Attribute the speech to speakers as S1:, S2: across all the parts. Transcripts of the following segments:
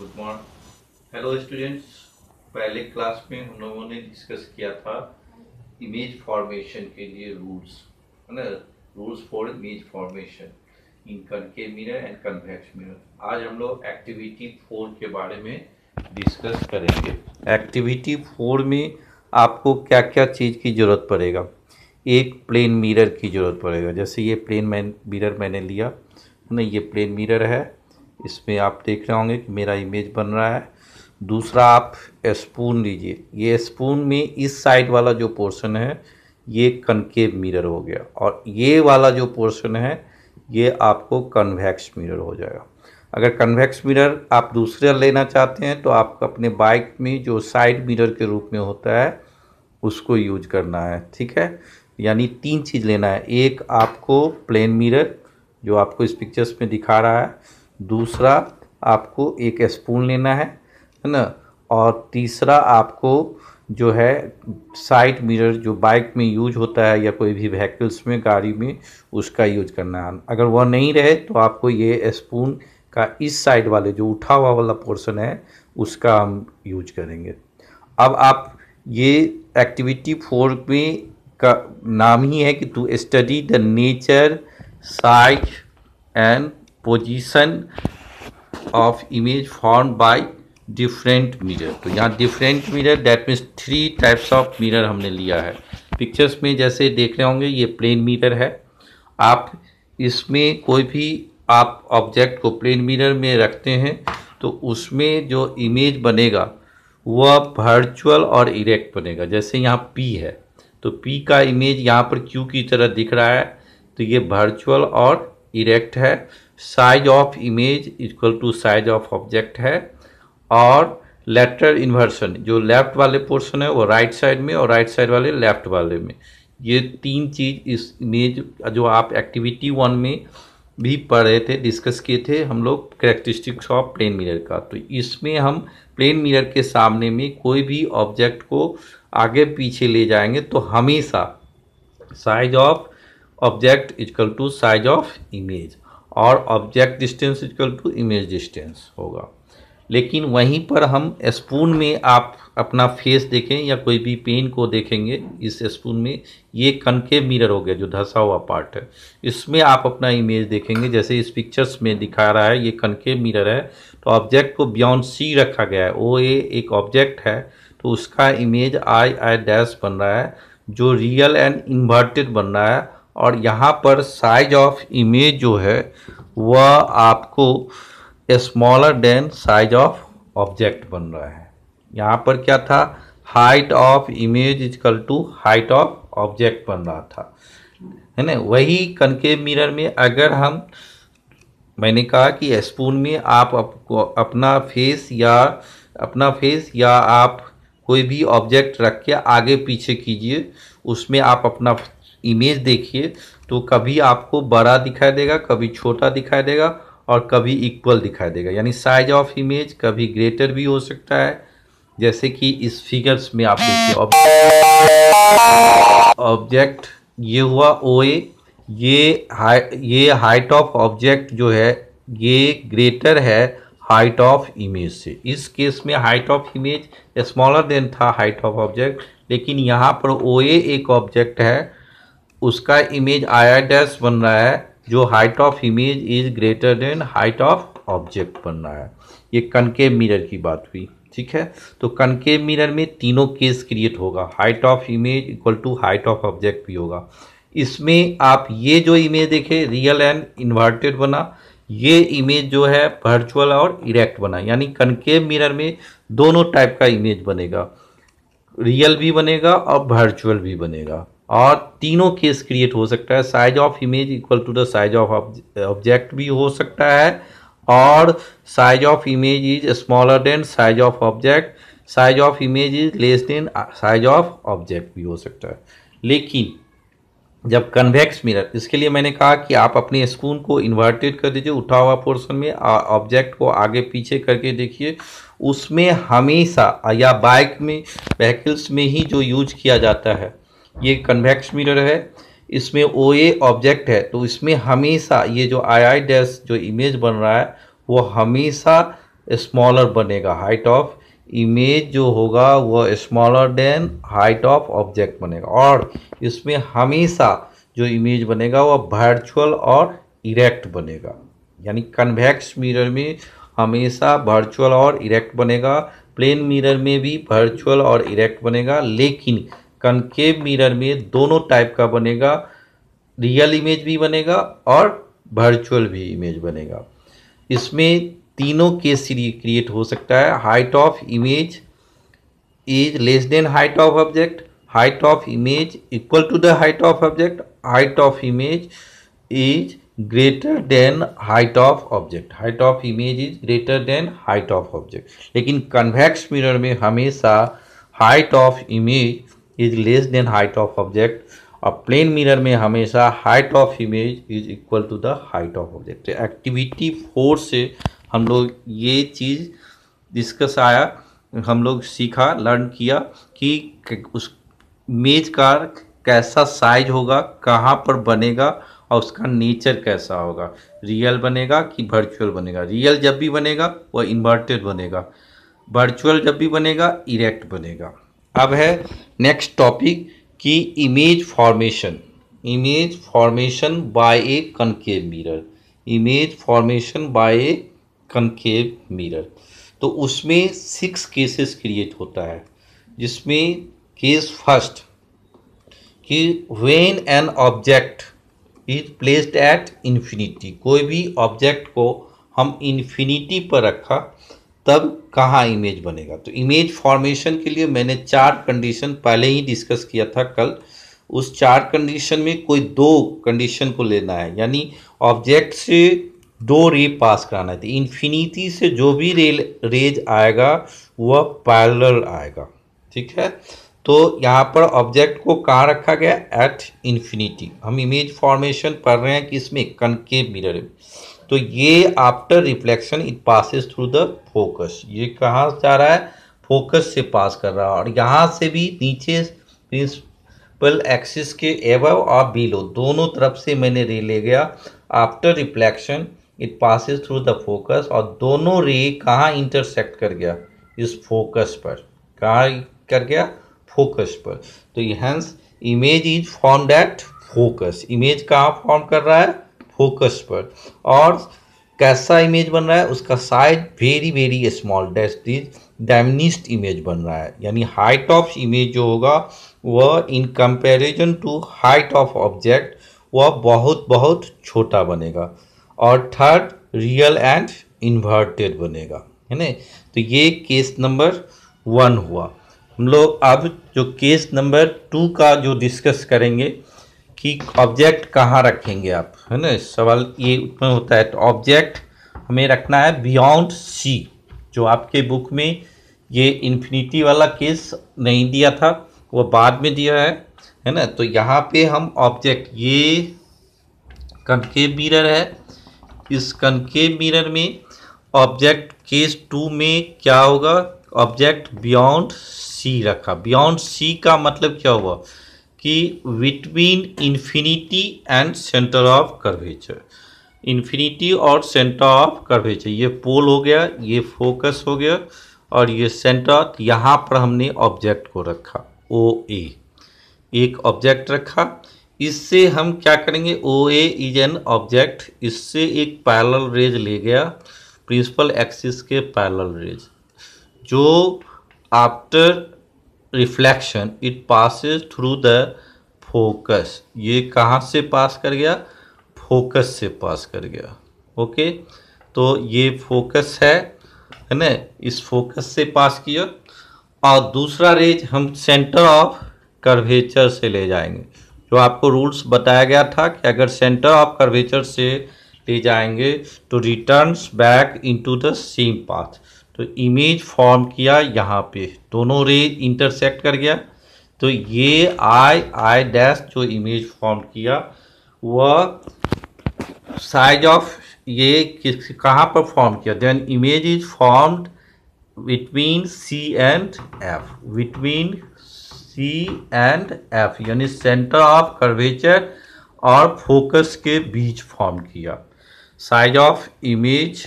S1: good morning hello students पहले class में हम लोगों ने डिस्कस किया था इमेज फॉर्मेशन के लिए रूल्स है ना rules for image formation in concave mirror and convex mirror आज हम लोग एक्टिविटी फोर के बारे में डिस्कस करेंगे एक्टिविटी फोर में आपको क्या क्या चीज़ की ज़रूरत पड़ेगा एक प्लेन मिरर की ज़रूरत पड़ेगा जैसे ये प्लेन मैन मिरर मैंने लिया ना ये प्लेन मिरर है इसमें आप देख रहे होंगे कि मेरा इमेज बन रहा है दूसरा आप स्पून लीजिए ये स्पून में इस साइड वाला जो पोर्शन है ये कनकेव मिरर हो गया और ये वाला जो पोर्शन है ये आपको कन्वैक्स मिरर हो जाएगा अगर कन्वैक्स मिरर आप दूसरा लेना चाहते हैं तो आप अपने बाइक में जो साइड मिरर के रूप में होता है उसको यूज करना है ठीक है यानी तीन चीज़ लेना है एक आपको प्लेन मिरर जो आपको इस पिक्चर्स में दिखा रहा है दूसरा आपको एक स्पून लेना है है ना और तीसरा आपको जो है साइड मिरर जो बाइक में यूज होता है या कोई भी व्हीकल्स में गाड़ी में उसका यूज करना है अगर वह नहीं रहे तो आपको ये स्पून का इस साइड वाले जो उठा हुआ वाला पोर्शन है उसका हम यूज करेंगे अब आप ये एक्टिविटी फोर में का नाम ही है कि to study the nature size and position of image form by different mirror तो यहाँ different mirror that means three types of mirror हमने लिया है पिक्चर्स में जैसे देख रहे होंगे ये प्लेन मिरर है आप इसमें कोई भी आप ऑब्जेक्ट को प्लेन मिरर में रखते हैं तो उसमें जो इमेज बनेगा वह वर्चुअल और इरेक्ट बनेगा जैसे यहाँ पी है तो पी का इमेज यहाँ पर क्यू की तरह दिख रहा है तो ये वर्चुअल और इरेक्ट है size of image equal to size of object है और लेटर इन्वर्सन जो लेफ्ट वाले पोर्शन है वो राइट right साइड में और राइट right साइड वाले लेफ्ट वाले में ये तीन चीज़ इस इमेज जो आप एक्टिविटी वन में भी पढ़ रहे थे डिस्कस किए थे हम लोग करेक्टरिस्टिक्स ऑफ प्लेन मिरर का तो इसमें हम प्लेन मिरर के सामने में कोई भी ऑब्जेक्ट को आगे पीछे ले जाएंगे तो हमेशा size of object equal to size of image और object distance equal to image distance होगा लेकिन वहीं पर हम स्पून में आप अपना फेस देखें या कोई भी पेन को देखेंगे इस स्पून में ये कनकेव मिरर हो गया जो धंसा हुआ पार्ट है इसमें आप अपना इमेज देखेंगे जैसे इस पिक्चर्स में दिखा रहा है ये कनकेव मिरर है तो ऑब्जेक्ट को बियॉन्ड सी रखा गया है ओ ए एक ऑब्जेक्ट है तो उसका इमेज आई आई डैश बन रहा है जो रियल एंड इन्वर्टेड बन रहा है और यहाँ पर साइज ऑफ इमेज जो है वह आपको smaller than size of object बन रहा है यहाँ पर क्या था height of image equal to height of object बन रहा था है ना वही कनकेव मिरर में अगर हम मैंने कहा कि स्पून में आप आपको अपना फेस या अपना फेस या आप कोई भी ऑब्जेक्ट रख के आगे पीछे कीजिए उसमें आप अपना इमेज देखिए तो कभी आपको बड़ा दिखाई देगा कभी छोटा दिखाई देगा और कभी इक्वल दिखाई देगा यानी साइज ऑफ इमेज कभी ग्रेटर भी हो सकता है जैसे कि इस फिगर्स में आप देखिए ऑब्जेक्ट ये हुआ ओ ए ये हाई ये हाइट ऑफ ऑब्जेक्ट जो है ये ग्रेटर है हाइट ऑफ इमेज से इस केस में height of image smaller than था हाइट ऑफ ऑब्जेक्ट लेकिन यहाँ पर ओ ए एक ऑब्जेक्ट है उसका इमेज आई डैश बन रहा है जो height of image is greater than height of object बन रहा है ये कनकेव मिरर की बात हुई ठीक है तो कनकेव मिरर में तीनों केस क्रिएट होगा height of image equal to height of object भी होगा इसमें आप ये जो इमेज देखे रियल एंड इन्वर्टेड बना ये इमेज जो है वर्चुअल और इरेक्ट बना यानी कनकेव मिरर में दोनों टाइप का इमेज बनेगा रियल भी बनेगा और वर्चुअल भी बनेगा और तीनों केस क्रिएट हो सकता है size of image equal to the size of object भी हो सकता है और size of image is smaller than size of object size of image is less than size of object भी हो सकता है लेकिन जब कन्वेक्स मिरर इसके लिए मैंने कहा कि आप अपने स्पून को इन्वर्टेड कर दीजिए उठा हुआ पोर्शन में ऑब्जेक्ट को आगे पीछे करके देखिए उसमें हमेशा या बाइक में व्हीकल्स में ही जो यूज किया जाता है ये कन्वेक्स मिरर है इसमें ओ ए ऑब्जेक्ट है तो इसमें हमेशा ये जो आई आई डैश जो इमेज बन रहा है वो हमेशा स्मॉलर बनेगा हाइट ऑफ इमेज जो होगा वह smaller than height of object बनेगा और इसमें हमेशा जो इमेज बनेगा वह वर्चुअल और इरेक्ट बनेगा यानी कन्वेक्स मिरर में हमेशा वर्चुअल और इरेक्ट बनेगा प्लेन मिरर में भी वर्चुअल और इरेक्ट बनेगा लेकिन कनकेव मिरर में दोनों टाइप का बनेगा रियल इमेज भी बनेगा और वर्चुअल भी इमेज बनेगा इसमें तीनों केस क्रिएट हो सकता है height of image is less than height of object height of image equal to the height of object height of image is greater than height of object height of image is greater than height of object लेकिन convex mirror में हमेशा height of image is less than height of object और plane mirror में हमेशा height of image is equal to the height of object activity four से हम लोग ये चीज़ डिस्कस आया हम लोग सीखा लर्न किया कि उस मेज का कैसा साइज होगा कहाँ पर बनेगा और उसका नेचर कैसा होगा रियल बनेगा कि वर्चुअल बनेगा रियल जब भी बनेगा वह इन्वर्टेड बनेगा वर्चुअल जब भी बनेगा इरेक्ट बनेगा अब है नेक्स्ट टॉपिक कि image formation image formation by a concave mirror image formation by a concave mirror तो उसमें सिक्स केसेस क्रिएट होता है जिसमें केस फर्स्ट कि when an object is placed at infinity कोई भी ऑब्जेक्ट को हम इन्फिनिटी पर रखा तब कहाँ इमेज बनेगा तो इमेज फॉर्मेशन के लिए मैंने चार कंडीशन पहले ही डिस्कस किया था कल उस चार कंडीशन में कोई दो कंडीशन को लेना है यानी ऑब्जेक्ट से दो रे पास कराना है तो इन्फिनिटी से जो भी रे रेज आएगा वह पैरल आएगा ठीक है तो यहाँ पर ऑब्जेक्ट को कहाँ रखा गया एट इन्फिनिटी हम इमेज फॉर्मेशन पढ़ रहे हैं कि इसमें कनकेव मिरर तो ये after reflection it passes through the focus ये कहाँ जा रहा है फोकस से पास कर रहा है और यहाँ से भी नीचे प्रिंसिपल एक्सिस के एव और बिलो दोनों तरफ से मैंने रे ले गया after reflection it passes through the focus और दोनों रे कहाँ इंटरसेक्ट कर गया इस फोकस पर कहाँ कर गया फोकस पर तो hence image is form that focus image कहाँ फॉर्म कर रहा है फोकस पर और कैसा इमेज बन रहा है उसका size very very small that's is diminished image बन रहा है यानी हाइट ऑफ इमेज जो होगा वह in comparison to height of object वह बहुत बहुत छोटा बनेगा और थर्ड रियल एंड इन्वर्टेड बनेगा है ना तो ये केस नंबर वन हुआ हम लोग अब जो केस नंबर टू का जो डिस्कस करेंगे कि ऑब्जेक्ट कहाँ रखेंगे आप है ना सवाल ये उसमें होता है तो ऑब्जेक्ट हमें रखना है बियॉन्ड सी जो आपके बुक में ये इन्फिनिटी वाला केस नहीं दिया था वो बाद में दिया है है ना तो यहाँ पे हम ऑब्जेक्ट ये कनके मिरर है इस कनके मिरर में ऑब्जेक्ट केस टू में क्या होगा ऑब्जेक्ट बियॉन्ड सी रखा बियॉन्ड सी का मतलब क्या हुआ कि between infinity and centre of curvature infinity और सेंटर ऑफ कर्वेचर ये पोल हो गया ये फोकस हो गया और ये सेंटर यहाँ पर हमने ऑब्जेक्ट को रखा ओ ए एक ऑब्जेक्ट रखा इससे हम क्या करेंगे O A is an object इससे एक पैरल रेज ले गया प्रिंसिपल एक्सिस के पैरल रेज जो after reflection it passes through the focus ये कहाँ से पास कर गया फोकस से पास कर गया ओके तो ये फोकस है है ना इस फोकस से पास किया और दूसरा रेज हम सेंटर ऑफ कर्वेचर से ले जाएंगे जो आपको रूल्स बताया गया था कि अगर सेंटर ऑफ कर्वेचर से ले जाएंगे तो returns back into the same path तो इमेज फॉर्म किया यहाँ पे दोनों रे इंटरसेक्ट कर गया तो ये आई आई डैश जो इमेज फॉर्म किया वह साइज ऑफ ये किस कहाँ पर फॉर्म किया then image is formed between C and F between C and F यानी सेंटर ऑफ कर्वेचर और फोकस के बीच फॉर्म किया size of image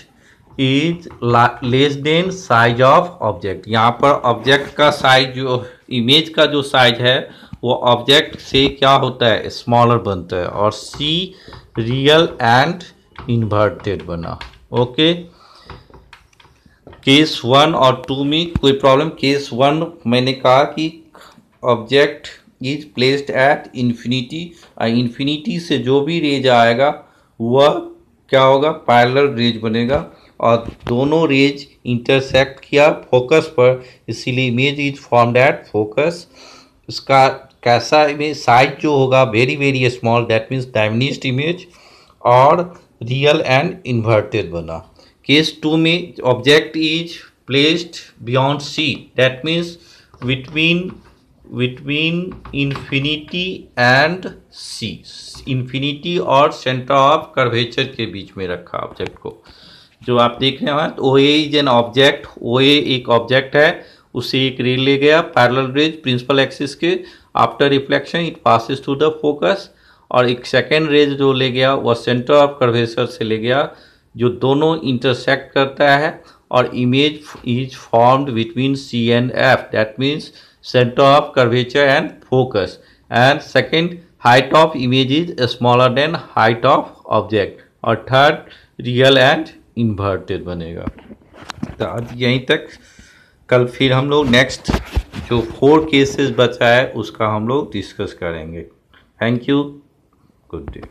S1: is less than size of object यहाँ पर ऑब्जेक्ट का साइज जो इमेज का जो साइज है वो ऑब्जेक्ट से क्या होता है स्मॉलर बनता है और सी रियल एंड इन्वर्टेड बना ओके केस वन और टू में कोई प्रॉब्लम केस वन मैंने कहा कि object is placed at infinity infinity से जो भी रेज आएगा वह क्या होगा पैरेलल रेज बनेगा और दोनों रेज इंटरसेक्ट किया फोकस पर इसीलिए image is form that focus इसका कैसा इमेज साइज जो होगा very very small that means diminished image और रियल एंड इन्वर्टेड बना केस टू में object is placed beyond C that means between between infinity and C infinity और centre of curvature के बीच में रखा ऑब्जेक्ट को जो आप देख रहे हैं O A is an object O A एक ऑब्जेक्ट है उससे एक रे ले गया पैरल रेज प्रिंसिपल एक्सिस के after reflection it passes to the focus और एक सेकेंड रेज जो ले गया वह सेंटर ऑफ कर्वेचर से ले गया जो दोनों इंटरसेक्ट करता है और image is formed between C and F that means centre of curvature and focus and second height of image is smaller than height of object और थर्ड रियल एंड इन्वर्टेड बनेगा तो आज यहीं तक कल फिर हम लोग नेक्स्ट जो फोर केसेस बचा है उसका हम लोग डिस्कस करेंगे थैंक यू गुड डे